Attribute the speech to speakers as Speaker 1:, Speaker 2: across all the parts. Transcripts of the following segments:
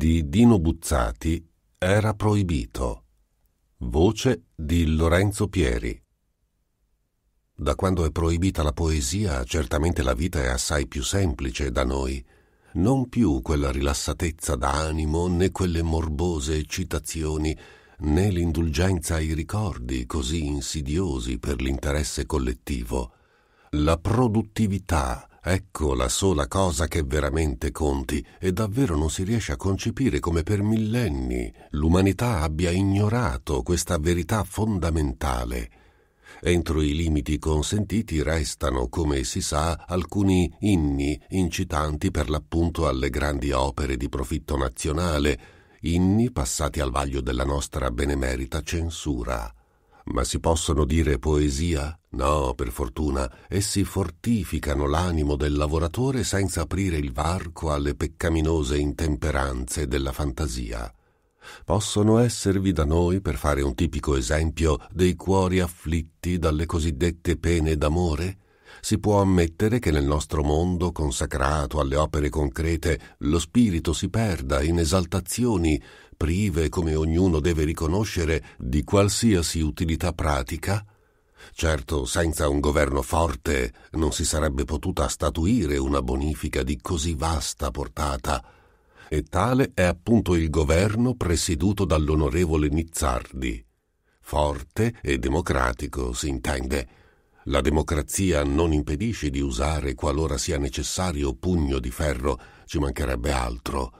Speaker 1: di Dino Buzzati era proibito. Voce di Lorenzo Pieri. Da quando è proibita la poesia, certamente la vita è assai più semplice da noi. Non più quella rilassatezza d'animo, né quelle morbose eccitazioni, né l'indulgenza ai ricordi così insidiosi per l'interesse collettivo. La produttività, Ecco la sola cosa che veramente conti e davvero non si riesce a concepire come per millenni l'umanità abbia ignorato questa verità fondamentale. Entro i limiti consentiti restano, come si sa, alcuni inni incitanti per l'appunto alle grandi opere di profitto nazionale, inni passati al vaglio della nostra benemerita censura. Ma si possono dire poesia? No, per fortuna, essi fortificano l'animo del lavoratore senza aprire il varco alle peccaminose intemperanze della fantasia. Possono esservi da noi, per fare un tipico esempio, dei cuori afflitti dalle cosiddette pene d'amore? si può ammettere che nel nostro mondo consacrato alle opere concrete lo spirito si perda in esaltazioni prive, come ognuno deve riconoscere, di qualsiasi utilità pratica? Certo, senza un governo forte non si sarebbe potuta statuire una bonifica di così vasta portata. E tale è appunto il governo presieduto dall'onorevole Nizzardi. Forte e democratico, si intende. La democrazia non impedisce di usare, qualora sia necessario, pugno di ferro, ci mancherebbe altro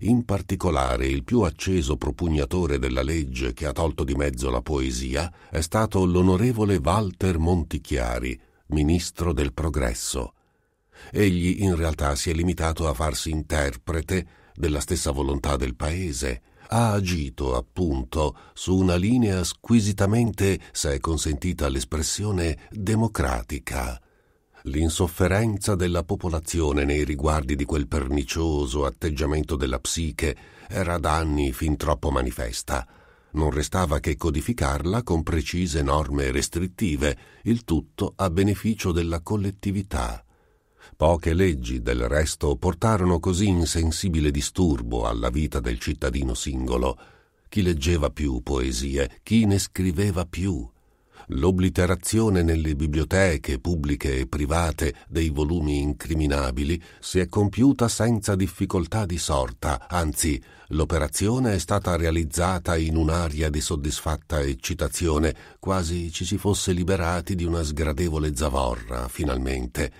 Speaker 1: in particolare il più acceso propugnatore della legge che ha tolto di mezzo la poesia è stato l'onorevole Walter Montichiari, ministro del progresso. Egli in realtà si è limitato a farsi interprete della stessa volontà del paese, ha agito appunto su una linea squisitamente, se è consentita l'espressione, democratica L'insofferenza della popolazione nei riguardi di quel pernicioso atteggiamento della psiche era da anni fin troppo manifesta. Non restava che codificarla con precise norme restrittive, il tutto a beneficio della collettività. Poche leggi, del resto, portarono così insensibile disturbo alla vita del cittadino singolo. Chi leggeva più poesie, chi ne scriveva più, l'obliterazione nelle biblioteche pubbliche e private dei volumi incriminabili si è compiuta senza difficoltà di sorta, anzi l'operazione è stata realizzata in un'aria di soddisfatta eccitazione, quasi ci si fosse liberati di una sgradevole zavorra, finalmente.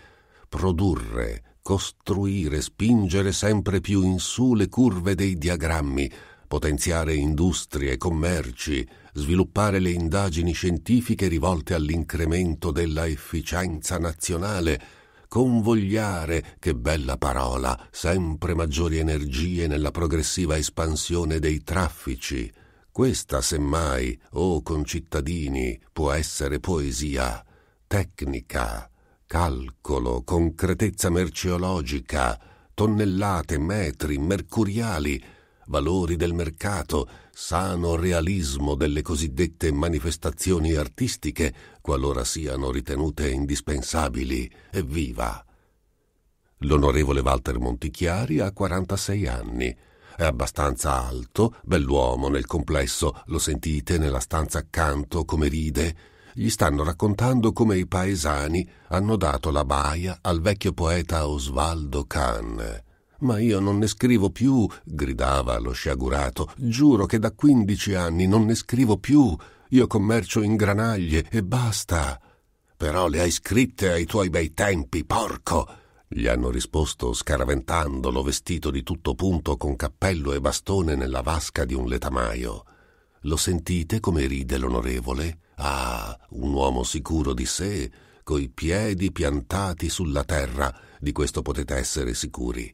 Speaker 1: Produrre, costruire, spingere sempre più in su le curve dei diagrammi, potenziare industrie, commerci, sviluppare le indagini scientifiche rivolte all'incremento della efficienza nazionale, convogliare, che bella parola, sempre maggiori energie nella progressiva espansione dei traffici. Questa, semmai, o oh concittadini, può essere poesia, tecnica, calcolo, concretezza merceologica, tonnellate, metri, mercuriali, valori del mercato, sano realismo delle cosiddette manifestazioni artistiche, qualora siano ritenute indispensabili, evviva! L'onorevole Walter Montichiari ha 46 anni. È abbastanza alto, bell'uomo nel complesso, lo sentite nella stanza accanto come ride. Gli stanno raccontando come i paesani hanno dato la baia al vecchio poeta Osvaldo Kahn. Ma io non ne scrivo più, gridava lo sciagurato. Giuro che da quindici anni non ne scrivo più. Io commercio in granaglie e basta. Però le hai scritte ai tuoi bei tempi, porco. Gli hanno risposto scaraventandolo vestito di tutto punto con cappello e bastone nella vasca di un letamaio. Lo sentite come ride l'onorevole? Ah, un uomo sicuro di sé, coi piedi piantati sulla terra, di questo potete essere sicuri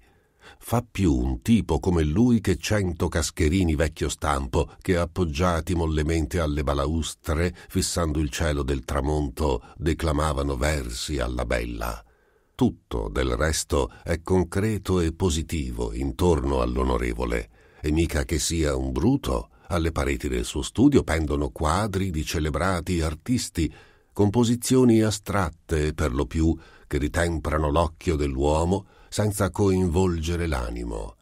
Speaker 1: fa più un tipo come lui che cento cascherini vecchio stampo che appoggiati mollemente alle balaustre, fissando il cielo del tramonto, declamavano versi alla bella. Tutto del resto è concreto e positivo intorno all'onorevole, e mica che sia un bruto. Alle pareti del suo studio pendono quadri di celebrati artisti, composizioni astratte per lo più che ritemprano l'occhio dell'uomo senza coinvolgere l'animo.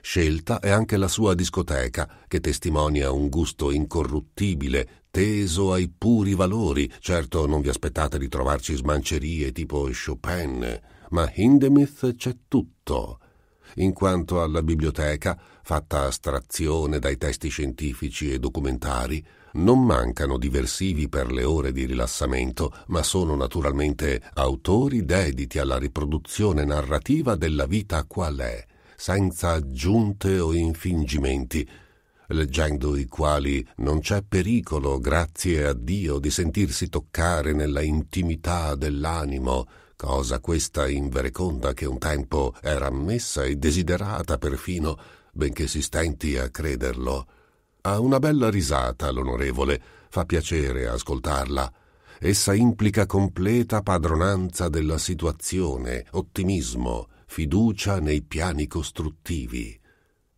Speaker 1: Scelta è anche la sua discoteca, che testimonia un gusto incorruttibile, teso ai puri valori. Certo non vi aspettate di trovarci smancerie tipo Chopin, ma Hindemith c'è tutto. In quanto alla biblioteca, fatta astrazione dai testi scientifici e documentari, non mancano diversivi per le ore di rilassamento, ma sono naturalmente autori dediti alla riproduzione narrativa della vita qual è, senza aggiunte o infingimenti, leggendo i quali non c'è pericolo, grazie a Dio, di sentirsi toccare nella intimità dell'animo, cosa questa invereconda che un tempo era ammessa e desiderata perfino, benché si stenti a crederlo. Ha una bella risata l'onorevole, fa piacere ascoltarla. Essa implica completa padronanza della situazione, ottimismo, fiducia nei piani costruttivi.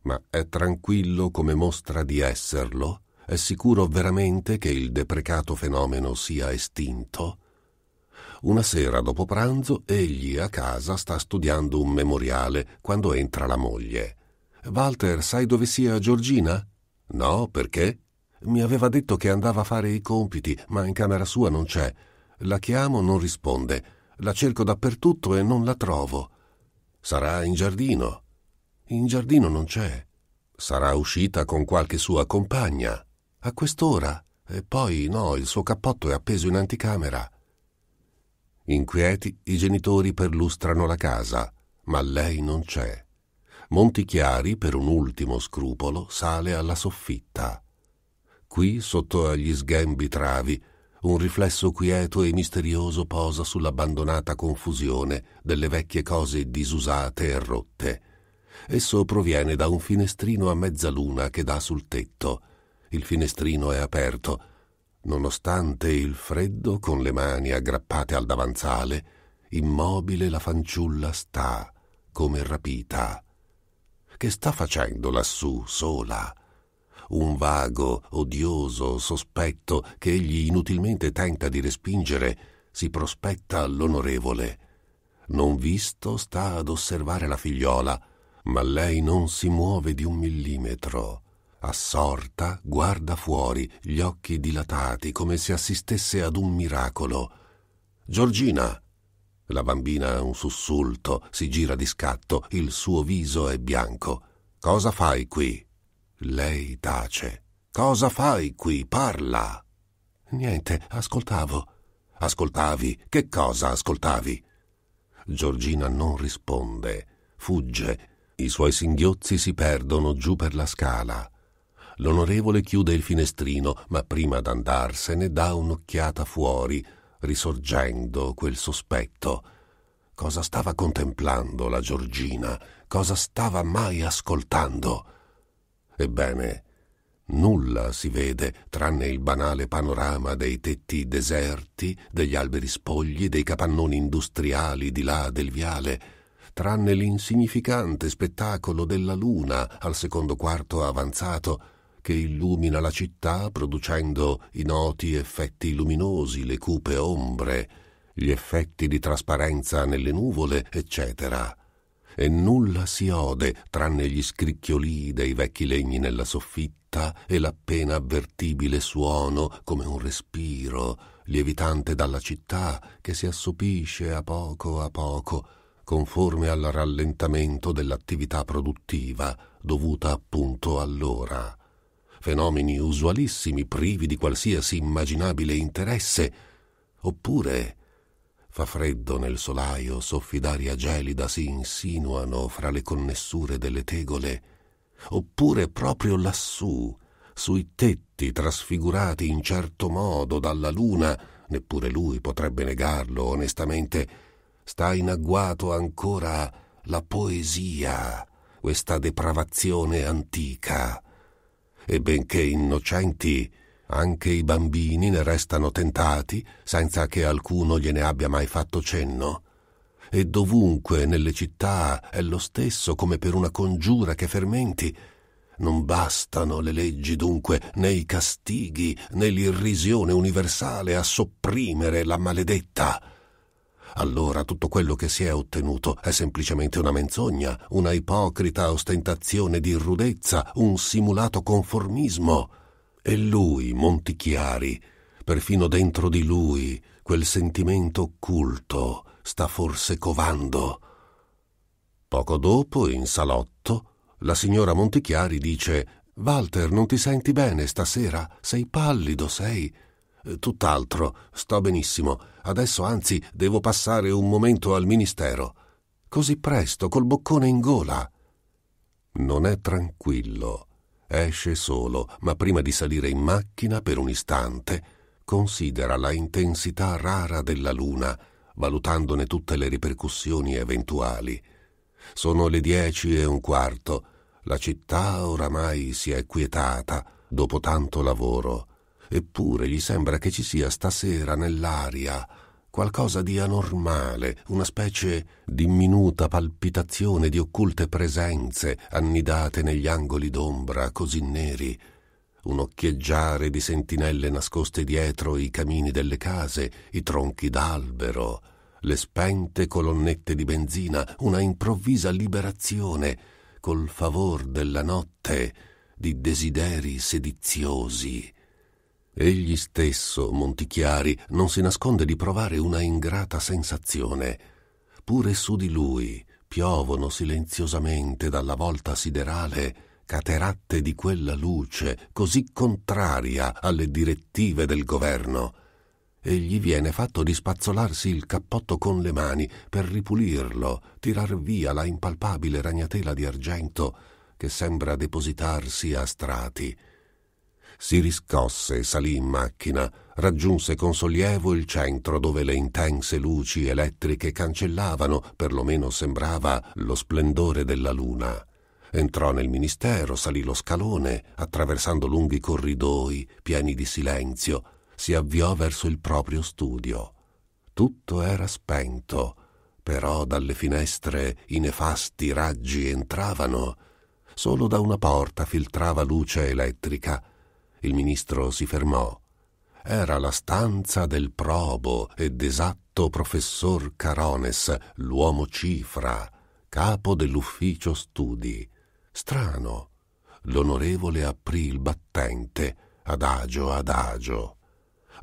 Speaker 1: Ma è tranquillo come mostra di esserlo? È sicuro veramente che il deprecato fenomeno sia estinto? Una sera dopo pranzo egli a casa sta studiando un memoriale quando entra la moglie. Walter, sai dove sia Giorgina? No, perché? Mi aveva detto che andava a fare i compiti, ma in camera sua non c'è. La chiamo, non risponde. La cerco dappertutto e non la trovo. Sarà in giardino. In giardino non c'è. Sarà uscita con qualche sua compagna. A quest'ora. E poi no, il suo cappotto è appeso in anticamera. Inquieti, i genitori perlustrano la casa, ma lei non c'è. Montichiari, per un ultimo scrupolo, sale alla soffitta. Qui, sotto agli sghembi travi, un riflesso quieto e misterioso posa sull'abbandonata confusione delle vecchie cose disusate e rotte. Esso proviene da un finestrino a mezzaluna che dà sul tetto. Il finestrino è aperto. Nonostante il freddo, con le mani aggrappate al davanzale, immobile la fanciulla sta, come rapita. Che sta facendo lassù, sola? Un vago, odioso sospetto che egli inutilmente tenta di respingere si prospetta all'onorevole. Non visto sta ad osservare la figliola, ma lei non si muove di un millimetro. Assorta, guarda fuori, gli occhi dilatati come se assistesse ad un miracolo. Giorgina, la bambina ha un sussulto, si gira di scatto, il suo viso è bianco. Cosa fai qui? Lei tace. Cosa fai qui? Parla. Niente, ascoltavo. Ascoltavi? Che cosa ascoltavi? Giorgina non risponde, fugge. I suoi singhiozzi si perdono giù per la scala. L'onorevole chiude il finestrino, ma prima d'andarsene dà un'occhiata fuori risorgendo quel sospetto. Cosa stava contemplando la Giorgina? Cosa stava mai ascoltando? Ebbene, nulla si vede tranne il banale panorama dei tetti deserti, degli alberi spogli, dei capannoni industriali di là del viale, tranne l'insignificante spettacolo della luna al secondo quarto avanzato, che illumina la città producendo i noti effetti luminosi, le cupe ombre, gli effetti di trasparenza nelle nuvole, eccetera. E nulla si ode tranne gli scricchiolii dei vecchi legni nella soffitta e l'appena avvertibile suono come un respiro, lievitante dalla città che si assopisce a poco a poco, conforme al rallentamento dell'attività produttiva dovuta appunto all'ora fenomeni usualissimi, privi di qualsiasi immaginabile interesse, oppure fa freddo nel solaio, soffi d'aria gelida si insinuano fra le connessure delle tegole, oppure proprio lassù, sui tetti trasfigurati in certo modo dalla luna, neppure lui potrebbe negarlo onestamente, sta in agguato ancora la poesia, questa depravazione antica e benché innocenti, anche i bambini ne restano tentati senza che alcuno gliene abbia mai fatto cenno. E dovunque nelle città è lo stesso come per una congiura che fermenti. Non bastano le leggi dunque, né i castighi, né l'irrisione universale a sopprimere la maledetta allora tutto quello che si è ottenuto è semplicemente una menzogna, una ipocrita ostentazione di rudezza, un simulato conformismo. E lui, Montichiari, perfino dentro di lui, quel sentimento occulto sta forse covando. Poco dopo, in salotto, la signora Montichiari dice Walter, non ti senti bene stasera? Sei pallido, sei... Eh, tutt'altro, sto benissimo. Adesso anzi devo passare un momento al ministero. Così presto, col boccone in gola. Non è tranquillo. Esce solo, ma prima di salire in macchina per un istante, considera la intensità rara della luna, valutandone tutte le ripercussioni eventuali. Sono le dieci e un quarto. La città oramai si è quietata dopo tanto lavoro eppure gli sembra che ci sia stasera nell'aria qualcosa di anormale, una specie di minuta palpitazione di occulte presenze annidate negli angoli d'ombra così neri, un occhieggiare di sentinelle nascoste dietro i camini delle case, i tronchi d'albero, le spente colonnette di benzina, una improvvisa liberazione, col favor della notte, di desideri sediziosi Egli stesso, Montichiari, non si nasconde di provare una ingrata sensazione. Pure su di lui piovono silenziosamente dalla volta siderale cateratte di quella luce così contraria alle direttive del governo. E gli viene fatto di spazzolarsi il cappotto con le mani per ripulirlo, tirar via la impalpabile ragnatela di argento che sembra depositarsi a strati si riscosse e salì in macchina, raggiunse con sollievo il centro dove le intense luci elettriche cancellavano, perlomeno sembrava, lo splendore della luna. Entrò nel ministero, salì lo scalone, attraversando lunghi corridoi pieni di silenzio, si avviò verso il proprio studio. Tutto era spento, però dalle finestre i nefasti raggi entravano. Solo da una porta filtrava luce elettrica il ministro si fermò. Era la stanza del probo ed esatto professor Carones, l'uomo cifra, capo dell'ufficio studi. Strano. L'onorevole aprì il battente, adagio adagio.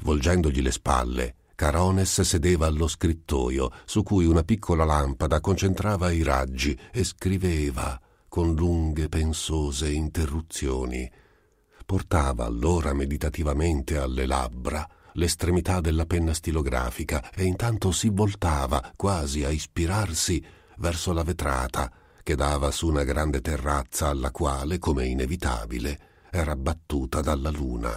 Speaker 1: Volgendogli le spalle, Carones sedeva allo scrittoio, su cui una piccola lampada concentrava i raggi e scriveva con lunghe pensose interruzioni portava allora meditativamente alle labbra l'estremità della penna stilografica e intanto si voltava quasi a ispirarsi verso la vetrata che dava su una grande terrazza alla quale, come inevitabile, era battuta dalla luna.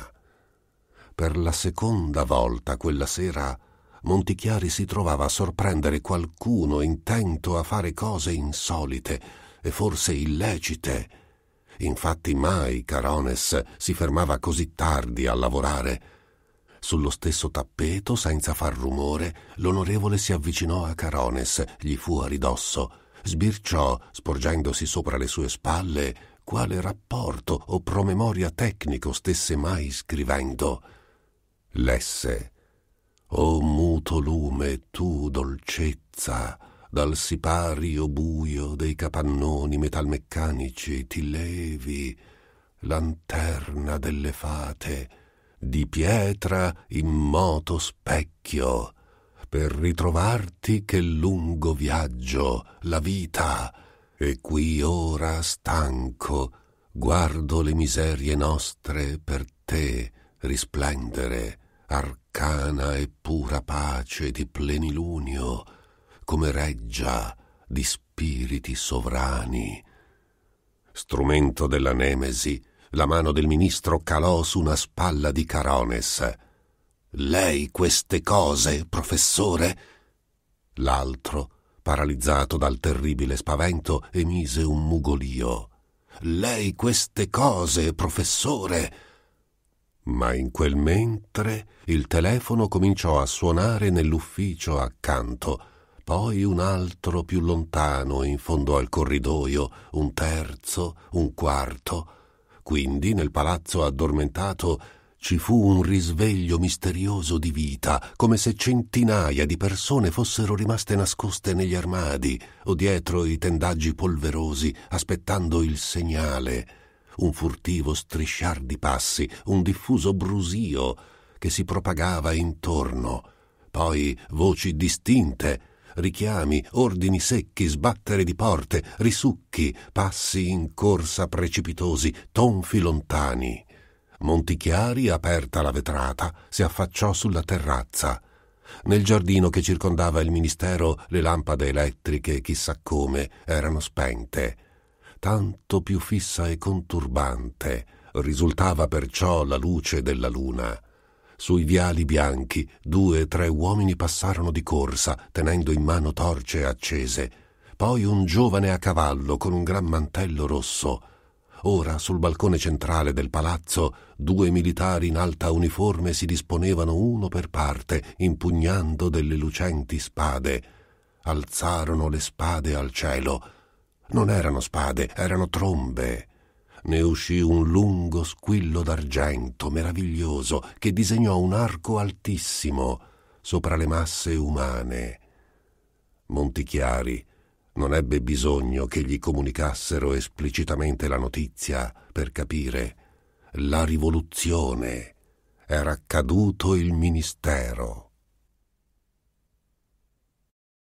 Speaker 1: Per la seconda volta quella sera Montichiari si trovava a sorprendere qualcuno intento a fare cose insolite e forse illecite Infatti mai Carones si fermava così tardi a lavorare. Sullo stesso tappeto, senza far rumore, l'onorevole si avvicinò a Carones, gli fu a ridosso, sbirciò, sporgendosi sopra le sue spalle, quale rapporto o promemoria tecnico stesse mai scrivendo. Lesse O muto lume, tu dolcezza, dal sipario buio dei capannoni metalmeccanici ti levi, lanterna delle fate, di pietra immoto specchio, per ritrovarti che lungo viaggio, la vita, e qui ora stanco guardo le miserie nostre per te risplendere, arcana e pura pace di plenilunio, come reggia di spiriti sovrani. Strumento della Nemesi, la mano del ministro calò su una spalla di Carones. Lei queste cose, professore? L'altro, paralizzato dal terribile spavento, emise un mugolio. Lei queste cose, professore? Ma in quel mentre il telefono cominciò a suonare nell'ufficio accanto poi un altro più lontano in fondo al corridoio, un terzo, un quarto. Quindi nel palazzo addormentato ci fu un risveglio misterioso di vita, come se centinaia di persone fossero rimaste nascoste negli armadi o dietro i tendaggi polverosi, aspettando il segnale. Un furtivo strisciar di passi, un diffuso brusio che si propagava intorno, poi voci distinte richiami, ordini secchi, sbattere di porte, risucchi, passi in corsa precipitosi, tonfi lontani. Montichiari, aperta la vetrata, si affacciò sulla terrazza. Nel giardino che circondava il ministero le lampade elettriche, chissà come, erano spente. Tanto più fissa e conturbante risultava perciò la luce della luna. Sui viali bianchi due o tre uomini passarono di corsa, tenendo in mano torce accese. Poi un giovane a cavallo con un gran mantello rosso. Ora, sul balcone centrale del palazzo, due militari in alta uniforme si disponevano uno per parte, impugnando delle lucenti spade. Alzarono le spade al cielo. Non erano spade, erano trombe ne uscì un lungo squillo d'argento meraviglioso che disegnò un arco altissimo sopra le masse umane. Montichiari non ebbe bisogno che gli comunicassero esplicitamente la notizia per capire la rivoluzione. Era caduto il ministero.